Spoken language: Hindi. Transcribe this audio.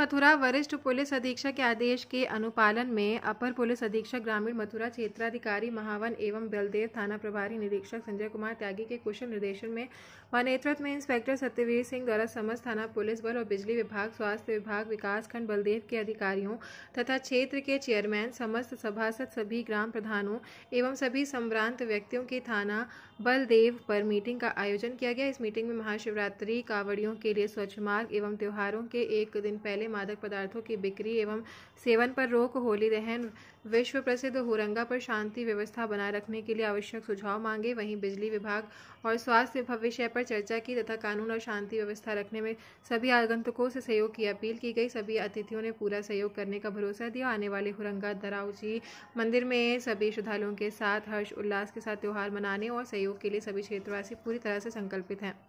मथुरा वरिष्ठ पुलिस अधीक्षक के आदेश के अनुपालन में अपर पुलिस अधीक्षक ग्रामीण मथुरा क्षेत्राधिकारी महावन एवं बलदेव थाना प्रभारी निरीक्षक संजय कुमार त्यागी के कुशल निर्देशन में व नेतृत्व में इंस्पेक्टर सत्यवीर सिंह द्वारा समस्त थाना पुलिस बल और बिजली विभाग स्वास्थ्य विभाग विकासखंड बलदेव के अधिकारियों तथा क्षेत्र के चेयरमैन समस्त सभासद सभी ग्राम प्रधानों एवं सभी संभ्रांत व्यक्तियों की थाना बलदेव पर मीटिंग का आयोजन किया गया इस मीटिंग में महाशिवरात्रि कावड़ियों के लिए स्वच्छ मार्ग एवं त्योहारों के एक दिन पहले मादक पदार्थों की बिक्री एवं सेवन पर रोक होली दहन विश्व प्रसिद्ध हुरंगा पर शांति व्यवस्था बनाए रखने के लिए आवश्यक सुझाव मांगे वहीं बिजली विभाग और स्वास्थ्य भविष्य पर चर्चा की तथा कानून और शांति व्यवस्था रखने में सभी आगंतुकों से सहयोग की अपील की गई सभी अतिथियों ने पूरा सहयोग करने का भरोसा दिया आने वाले हुरंगा जी मंदिर में सभी श्रद्धालुओं के साथ हर्ष उल्लास के साथ त्यौहार मनाने और सहयोग के लिए सभी क्षेत्रवासी पूरी तरह से संकल्पित हैं